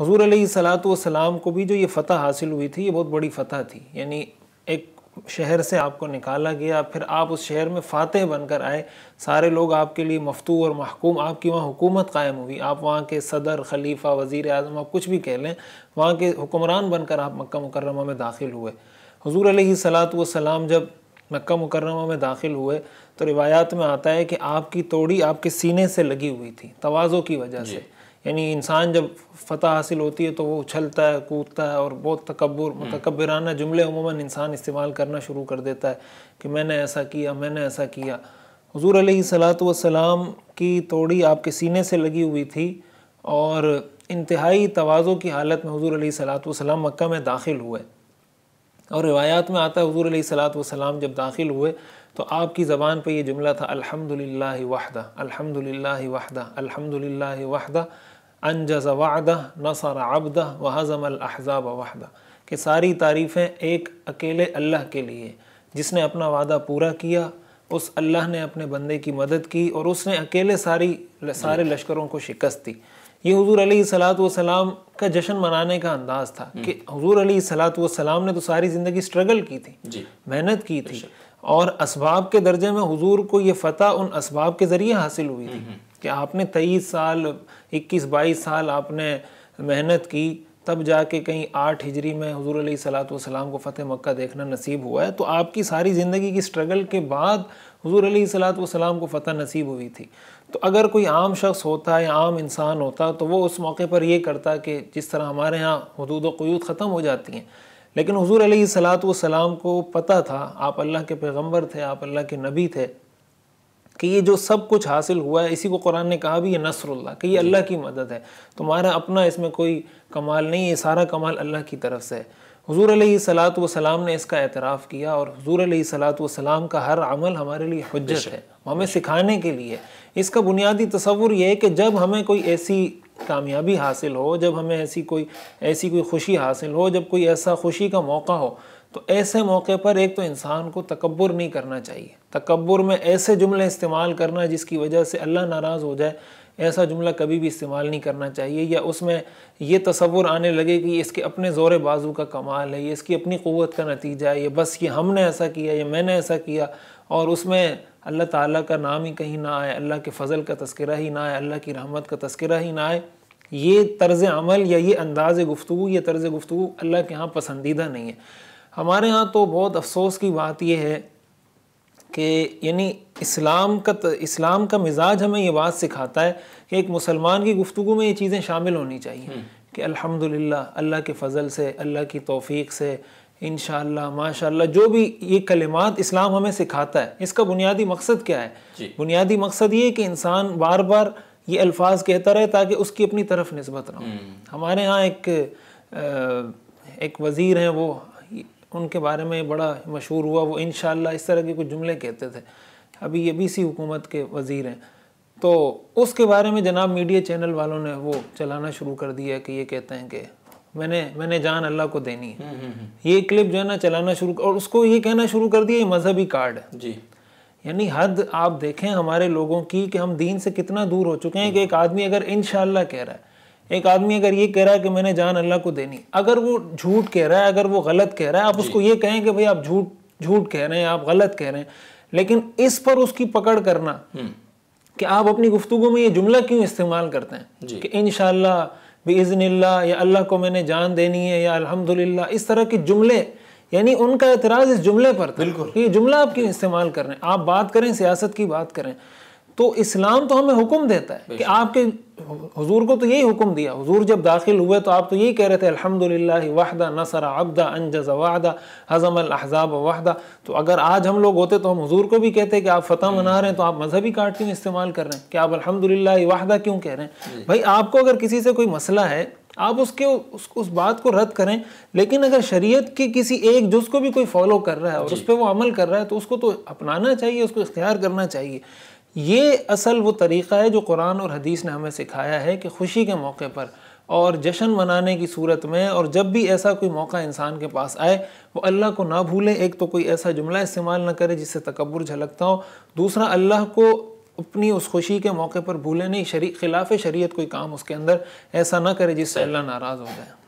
حضور علیہ صلاحت و سلام کو بھی جو یہ فتح حاصل ہوئی تھی یہ بہت بڑی فتح تھی یعنی ایک شہر سے آپ کو نکالا گیا پھر آپ اس شہر میں فاتح بن کر آئے سارے لوگ آپ کے لیے مفتو اور محکوم آپ کی وہاں حکومت قائم ہوئی آپ وہاں کے صدر خلیفہ وزیر اعظم کچھ بھی کہہ لیں وہاں کے حکمران بن کر آپ مکہ مکرمہ میں داخل ہوئے حضور علیہ صلاح والسلام جب مکہ مکرمہ میں داخل ہوئے تو روایات میں آتا ہے کہ آپ کی توڑی آپ کے سینے سے لگی ہوئی تھی توازوں کی وجہ سے جی۔ یعنی انسان جب فتح حاصل ہوتی ہے تو وہ اچھلتا ہے کودتا ہے اور بہت تکبر متکبرانہ جملے عموماً انسان استعمال کرنا شروع کر دیتا ہے کہ میں نے ایسا کیا میں نے ایسا کیا حضور علیہ سلاط و سلام کی توڑی آپ کے سینے سے لگی ہوئی تھی اور انتہائی توازوں کی حالت میں حضور علیہ صلاحت و سلام مکہ داخل ہوئے اور روایات میں آتا ہے حضور علیہ صلاحت و سلام جب داخل ہوئے تو آپ کی زبان پہ یہ جملہ تھا الحمد للہ وحدہ الحمد للہ وحدہ الحمد للہ وحدہ انجز وعدہ نصر عبدہ وحزم الاحزاب وحدہ کہ ساری تعریفیں ایک اکیلے اللہ کے لیے جس نے اپنا وعدہ پورا کیا اس اللہ نے اپنے بندے کی مدد کی اور اس نے اکیلے ساری سارے جی۔ لشکروں کو شکست دی یہ حضور علیہ الصلاۃ والسلام کا جشن منانے کا انداز تھا کہ حضور علیہ سلاۃ والسلام نے تو ساری زندگی سٹرگل کی تھی جی۔ محنت کی تھی اور اسباب کے درجے میں حضور کو یہ فتح ان اسباب کے ذریعے حاصل ہوئی تھی کہ آپ نے تئیس سال اکیس بائیس سال آپ نے محنت کی تب جا کے کہیں آٹھ ہجری میں حضور علیہ صلاۃ والسلام کو فتح مکہ دیکھنا نصیب ہوا ہے تو آپ کی ساری زندگی کی اسٹرگل کے بعد حضور علیہ صلاۃ والسلام کو فتح نصیب ہوئی تھی تو اگر کوئی عام شخص ہوتا یا عام انسان ہوتا تو وہ اس موقع پر یہ کرتا کہ جس طرح ہمارے ہاں حدود و قیود ختم ہو جاتی ہیں لیکن حضور علیہ صلاۃ والسلام کو پتہ تھا آپ اللہ کے پیغمبر تھے آپ اللہ کے نبی تھے کہ یہ جو سب کچھ حاصل ہوا ہے اسی کو قرآن نے کہا بھی یہ نصر اللہ کہ یہ جی۔ اللہ کی مدد ہے تمہارا اپنا اس میں کوئی کمال نہیں یہ سارا کمال اللہ کی طرف سے ہے حضور علیہ صلاحت وسلام نے اس کا اعتراف کیا اور حضور علیہ صلاحت وسلام کا ہر عمل ہمارے لیے حجت ہے ہمیں سکھانے کے لیے اس کا بنیادی تصور یہ ہے کہ جب ہمیں کوئی ایسی کامیابی حاصل ہو جب ہمیں ایسی کوئی ایسی کوئی خوشی حاصل ہو جب کوئی ایسا خوشی کا موقع ہو تو ایسے موقع پر ایک تو انسان کو تکبر نہیں کرنا چاہیے تکبر میں ایسے جملے استعمال کرنا جس کی وجہ سے اللہ ناراض ہو جائے ایسا جملہ کبھی بھی استعمال نہیں کرنا چاہیے یا اس میں یہ تصور آنے لگے کہ اس کے اپنے زور بازو کا کمال ہے یہ اس کی اپنی قوت کا نتیجہ ہے یہ بس یہ ہم نے ایسا کیا یہ میں نے ایسا کیا اور اس میں اللہ تعالیٰ کا نام ہی کہیں نہ آئے اللہ کے فضل کا تذکرہ ہی نہ آئے اللہ کی رحمت کا تذکرہ ہی نہ آئے یہ طرز عمل یا یہ انداز گفتگو یہ طرز گفتگو اللہ کے ہاں پسندیدہ نہیں ہے ہمارے ہاں تو بہت افسوس کی بات یہ ہے کہ یعنی اسلام کا اسلام کا مزاج ہمیں یہ بات سکھاتا ہے کہ ایک مسلمان کی گفتگو میں یہ چیزیں شامل ہونی چاہیے کہ الحمد للہ اللہ کے فضل سے اللہ کی توفیق سے ان شاء اللہ ماشاء اللہ جو بھی یہ کلمات اسلام ہمیں سکھاتا ہے اس کا بنیادی مقصد کیا ہے جی۔ بنیادی مقصد یہ کہ انسان بار بار یہ الفاظ کہتا رہے تاکہ اس کی اپنی طرف نسبت رہا ہمارے ہاں ایک ایک وزیر ہیں وہ ان کے بارے میں بڑا مشہور ہوا وہ انشاءاللہ اس طرح کے کچھ جملے کہتے تھے ابھی یہ بی سی حکومت کے وزیر ہیں تو اس کے بارے میں جناب میڈیا چینل والوں نے وہ چلانا شروع کر دیا کہ یہ کہتے ہیں کہ میں نے میں نے جان اللہ کو دینی ہے یہ کلپ جو ہے نا چلانا شروع اور اس کو یہ کہنا شروع کر دیا یہ مذہبی کارڈ ہے جی یعنی حد آپ دیکھیں ہمارے لوگوں کی کہ ہم دین سے کتنا دور ہو چکے ہیں کہ ایک آدمی اگر انشاءاللہ کہہ رہا ہے ایک آدمی اگر یہ کہہ رہا ہے کہ میں نے جان اللہ کو دینی اگر وہ جھوٹ کہہ رہا ہے اگر وہ غلط کہہ رہا ہے آپ اس جی۔ کو یہ کہیں کہ بھئی آپ جھوٹ جھوٹ کہہ رہے ہیں آپ غلط کہہ رہے ہیں لیکن اس اس پر کی پکڑ کرنا کہ آپ اپنی گفتگو میں یہ جملہ کیوں استعمال کرتے ہیں جی۔ کہ انشاءاللہ شاء اللہ یا اللہ کو میں نے جان دینی ہے یا الحمدللہ اس طرح کے جملے یعنی ان کا اعتراض اس جملے پر بالکل یہ جملہ آپ کیوں استعمال کر رہے ہیں آپ بات کریں سیاست کی بات کریں تو اسلام تو ہمیں حکم دیتا ہے کہ آپ کے حضور کو تو یہی حکم دیا حضور جب داخل ہوئے تو آپ تو یہی کہہ رہے تھے الحمدللہ وحدہ نصر عبدہ انجز وحدہ حضم الاحزاب وحدہ تو اگر آج ہم لوگ ہوتے تو ہم حضور کو بھی کہتے کہ آپ فتح منا رہے ہیں تو آپ مذہبی کیوں استعمال کر رہے ہیں کہ آپ الحمدللہ وحدہ کیوں کہہ رہے ہیں جی۔ بھائی آپ کو اگر کسی سے کوئی مسئلہ ہے آپ اس کے اس اس بات کو رد کریں لیکن اگر شریعت کے کسی ایک جز کو بھی کوئی فالو کر رہا ہے اور جی۔ اس پہ وہ عمل کر رہا ہے تو اس کو تو اپنانا چاہیے اس کو اختیار کرنا چاہیے یہ اصل وہ طریقہ ہے جو قرآن اور حدیث نے ہمیں سکھایا ہے کہ خوشی کے موقع پر اور جشن منانے کی صورت میں اور جب بھی ایسا کوئی موقع انسان کے پاس آئے وہ اللہ کو نہ بھولیں ایک تو کوئی ایسا جملہ استعمال نہ کرے جس سے تکبر جھلکتا ہو دوسرا اللہ کو اپنی اس خوشی کے موقع پر بھولیں نہیں خلاف شریعت کوئی کام اس کے اندر ایسا نہ کرے جس سے اللہ ناراض ہو جائے